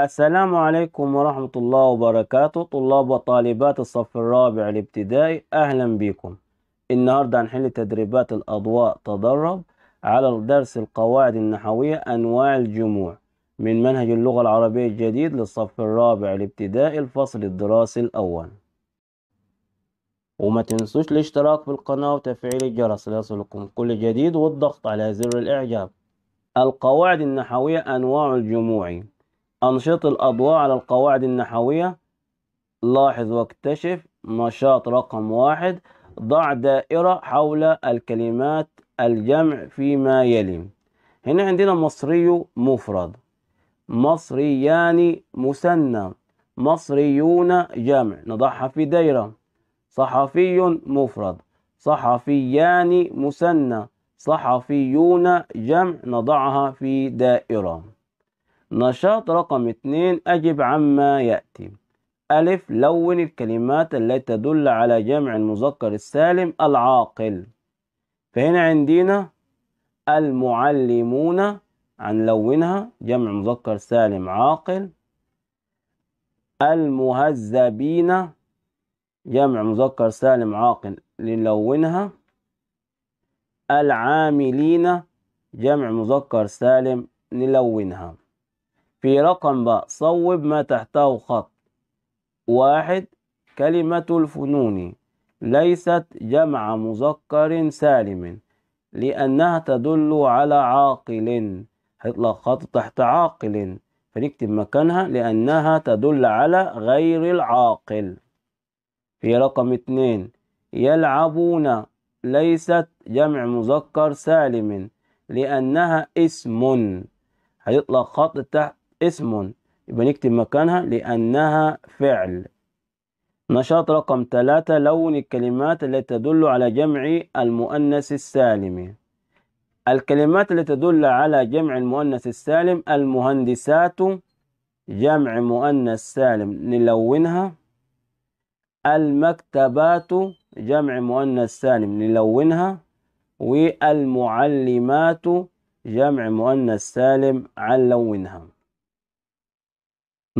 السلام عليكم ورحمة الله وبركاته طلاب وطالبات الصف الرابع الابتدائي أهلا بكم النهاردة هنحل تدريبات الأضواء تدرب على درس القواعد النحوية أنواع الجموع من منهج اللغة العربية الجديد للصف الرابع الابتدائي الفصل الدراسي الأول وما تنسوش الاشتراك في القناة وتفعيل الجرس ليصلكم كل جديد والضغط على زر الإعجاب القواعد النحوية أنواع الجموع أنشط الأضواء على القواعد النحوية لاحظ واكتشف نشاط رقم واحد ضع دائرة حول الكلمات الجمع فيما يلي هنا عندنا مصري مفرد مصريان مثنى مصريون جمع نضعها في دايرة صحفي مفرد صحفيان مثنى صحفيون جمع نضعها في دائرة نشاط رقم اثنين أجب عما يأتي ألف لون الكلمات التي تدل على جمع المذكر السالم العاقل فهنا عندنا المعلمون هنلونها جمع مذكر سالم عاقل المهذبين جمع مذكر سالم عاقل للونها العاملين جمع مذكر سالم نلونها في رقم ب صوب ما تحته خط واحد كلمة الفنون ليست جمع مذكر سالم لأنها تدل على عاقل هيطلع خط تحت عاقل فنكتب مكانها لأنها تدل على غير العاقل في رقم اتنين يلعبون ليست جمع مذكر سالم لأنها اسم هيطلق خط تحت اسم يبقى نكتب مكانها لأنها فعل نشاط رقم ثلاثة لون الكلمات التي تدل على جمع المؤنث السالم الكلمات التي تدل على جمع المؤنث السالم المهندسات جمع مؤنث سالم نلونها المكتبات جمع مؤنث سالم نلونها والمعلمات جمع مؤنث سالم علونها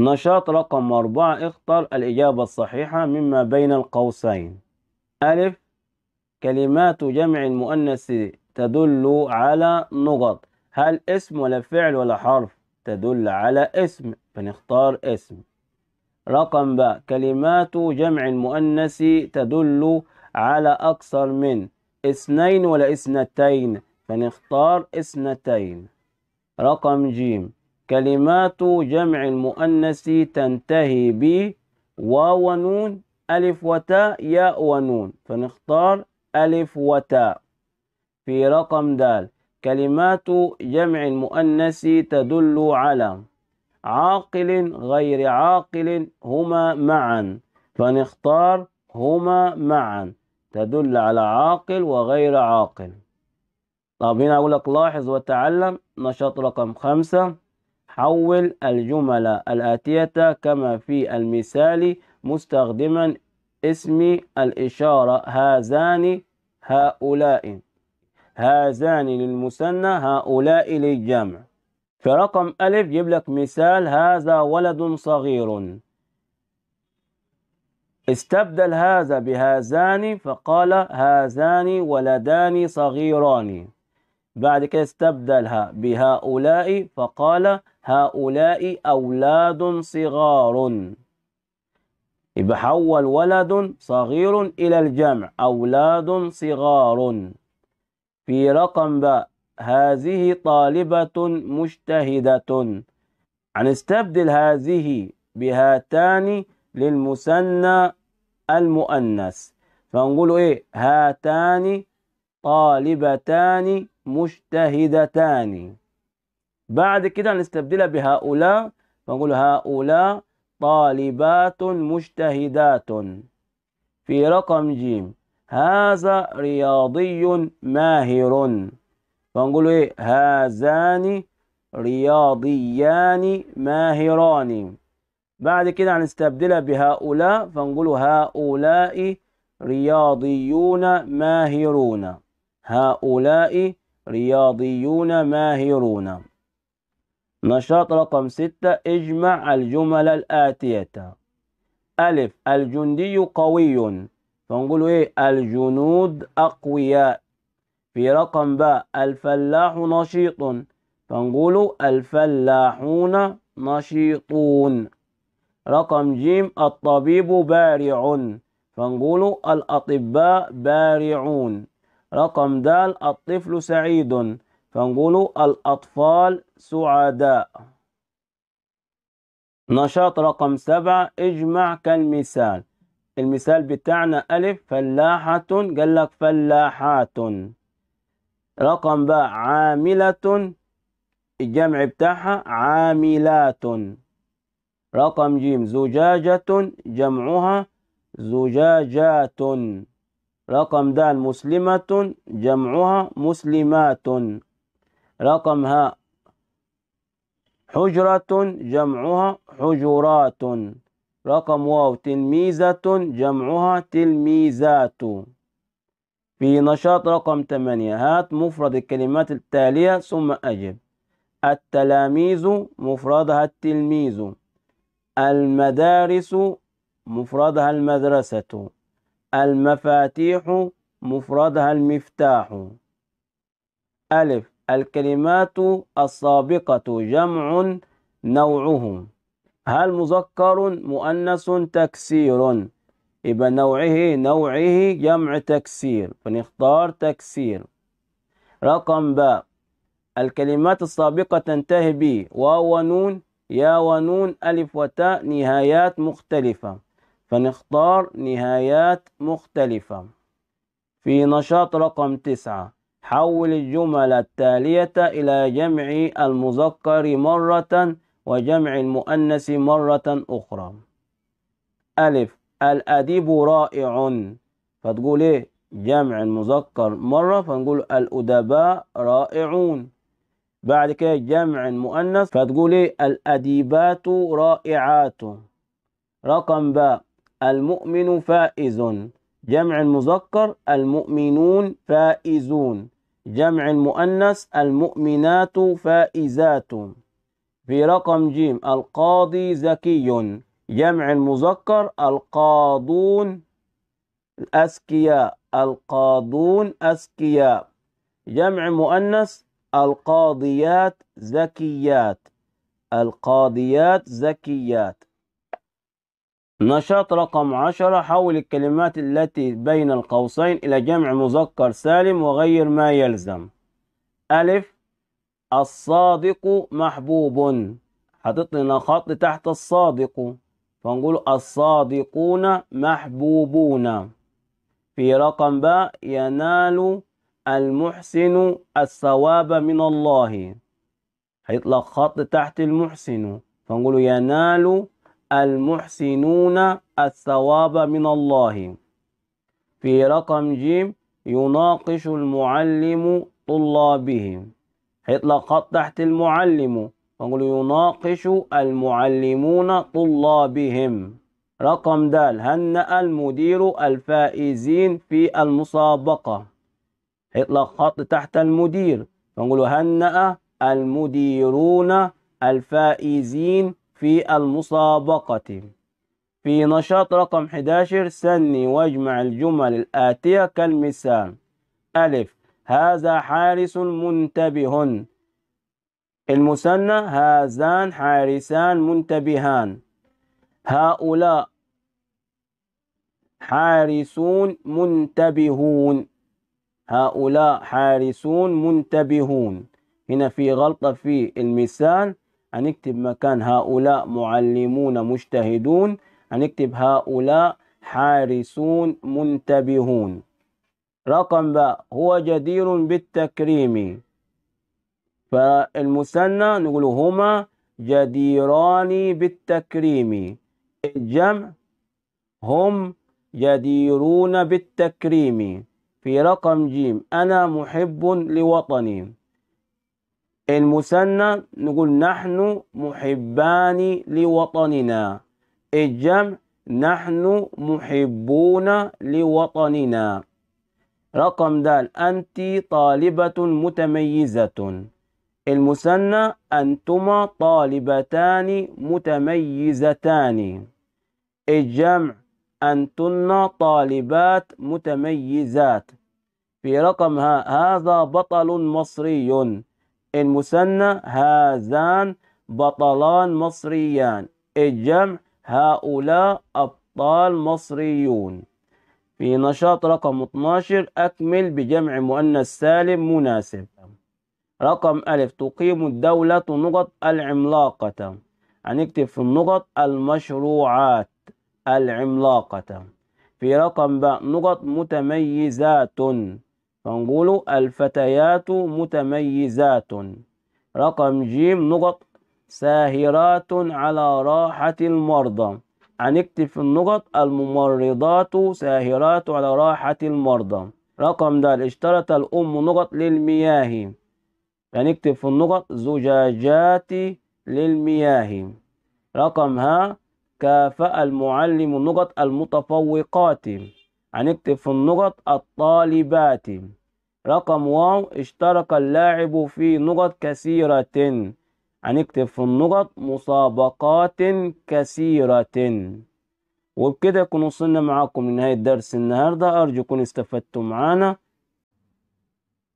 نشاط رقم أربعة اختر الإجابة الصحيحة مما بين القوسين ألف كلمات جمع المؤنث تدل على نقط هل اسم ولا فعل ولا حرف تدل على اسم فنختار اسم رقم ب كلمات جمع المؤنث تدل على أكثر من اثنين ولا اثنتين فنختار اثنتين رقم جيم كلمات جمع المؤنث تنتهي ب واو ونون ألف وتاء ياء ونون فنختار ألف وتاء في رقم د كلمات جمع المؤنث تدل على عاقل غير عاقل هما معا فنختار هما معا تدل على عاقل وغير عاقل طب هنا أقول لك لاحظ وتعلم نشاط رقم خمسة حول الجمل الآتية كما في المثال مستخدما اسم الإشارة هذان هؤلاء هذان للمثنى هؤلاء للجمع في رقم ألف جيب لك مثال هذا ولد صغير استبدل هذا بهذان فقال هذان ولدان صغيران بعد كده استبدلها بهؤلاء فقال هؤلاء أولاد صغار يبقى حول ولد صغير إلى الجمع أولاد صغار في رقم باء هذه طالبة مجتهدة هنستبدل هذه بهاتان للمثنى المؤنث فنقول ايه هاتان طالبتان مجتهدتان بعد كده هنستبدلها بهؤلاء فنقول هؤلاء طالبات مجتهدات في رقم جيم هذا رياضي ماهر فنقول ايه هذان رياضيان ماهران بعد كده هنستبدلها بهؤلاء فنقول هؤلاء رياضيون ماهرون هؤلاء رياضيون ماهرون نشاط رقم ستة اجمع الجمل الآتية ألف الجندي قوي فنقول إيه الجنود أقوياء في رقم باء الفلاح نشيط فنقول الفلاحون نشيطون رقم جيم الطبيب بارع فنقول الأطباء بارعون رقم د الطفل سعيد فنقول الأطفال سعداء نشاط رقم سبعة اجمع كالمثال المثال بتاعنا ألف فلاحة قال لك فلاحات رقم باء عاملة الجمع بتاعها عاملات رقم جيم زجاجة جمعها زجاجات رقم د مسلمة جمعها مسلمات رقم ه حجرة جمعها حجرات رقم واو تلميذة جمعها تلميذات في نشاط رقم ثمانية هات مفرد الكلمات التالية ثم أجب التلاميذ مفردها التلميذ المدارس مفردها المدرسة المفاتيح مفردها المفتاح ألف الكلمات السابقة جمع نوعه هل مذكر مؤنث تكسير إذا نوعه نوعه جمع تكسير فنختار تكسير رقم باء الكلمات السابقة تنتهي ب واو ونون يا ونون ألف وتاء نهايات مختلفة فنختار نهايات مختلفة في نشاط رقم تسعة حول الجمل التالية إلى جمع المذكر مرة وجمع المؤنث مرة أخرى ألف الأديب رائع فتقول إيه جمع المذكر مرة فنقول الأدباء رائعون بعد كده جمع المؤنث فتقول إيه الأديبات رائعات رقم باء المؤمن فائز جمع المذكر المؤمنون فائزون جمع المؤنث المؤمنات فائزات في رقم جيم القاضي ذكي جمع المذكر القاضون أذكياء القاضون أذكياء جمع مؤنث القاضيات ذكيات القاضيات ذكيات نشاط رقم عشرة حول الكلمات التي بين القوسين إلى جمع مذكر سالم وغير ما يلزم ألف الصادق محبوب حاطط لنا خط تحت الصادق فنقول الصادقون محبوبون في رقم باء ينال المحسن الثواب من الله هيطلق خط تحت المحسن فنقول ينال المحسنون الثواب من الله في رقم ج يناقش المعلم طلابه هيطلع خط تحت المعلم نقول يناقش المعلمون طلابهم رقم د هنأ المدير الفائزين في المسابقة هيطلع خط تحت المدير نقول هنأ المديرون الفائزين في المسابقة في نشاط رقم 11 سني واجمع الجمل الآتية كالمثال ألف هذا حارس منتبه المثنى هذان حارسان منتبهان هؤلاء حارسون منتبهون هؤلاء حارسون منتبهون هنا في غلطة في المثال هنكتب مكان هؤلاء معلمون مجتهدون هنكتب هؤلاء حارسون منتبهون رقم باء هو جدير بالتكريم فالمثنى نقول هما جديران بالتكريم الجمع هم جديرون بالتكريم في رقم جيم أنا محب لوطني المثنى نقول نحن محبان لوطننا الجمع نحن محبون لوطننا رقم دال أنت طالبة متميزة المثنى أنتما طالبتان متميزتان الجمع أنتن طالبات متميزات في رقم هذا بطل مصري المثنى هذان بطلان مصريان الجمع هؤلاء أبطال مصريون في نشاط رقم 12 أكمل بجمع مؤنث سالم مناسب رقم ألف تقيم الدولة نقط العملاقة هنكتب في النقط المشروعات العملاقة في رقم ب نقط متميزات فنقول الفتيات متميزات رقم جيم نقط ساهرات على راحة المرضى هنكتب في النقط الممرضات ساهرات على راحة المرضى رقم د اشترت الأم نقط للمياه هنكتب في النقط زجاجات للمياه رقم ه كافأ المعلم نقط المتفوقات هنكتب في النقط الطالبات رقم واو اشترك اللاعب في نقط كثيرة هنكتب في النقط مسابقات كثيرة وبكده يكون وصلنا معاكم لنهاية درس النهاردة أرجو يكون استفدتم معانا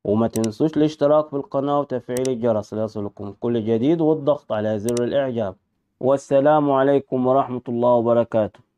وما تنسوش الاشتراك في القناة وتفعيل الجرس ليصلكم كل جديد والضغط على زر الإعجاب والسلام عليكم ورحمة الله وبركاته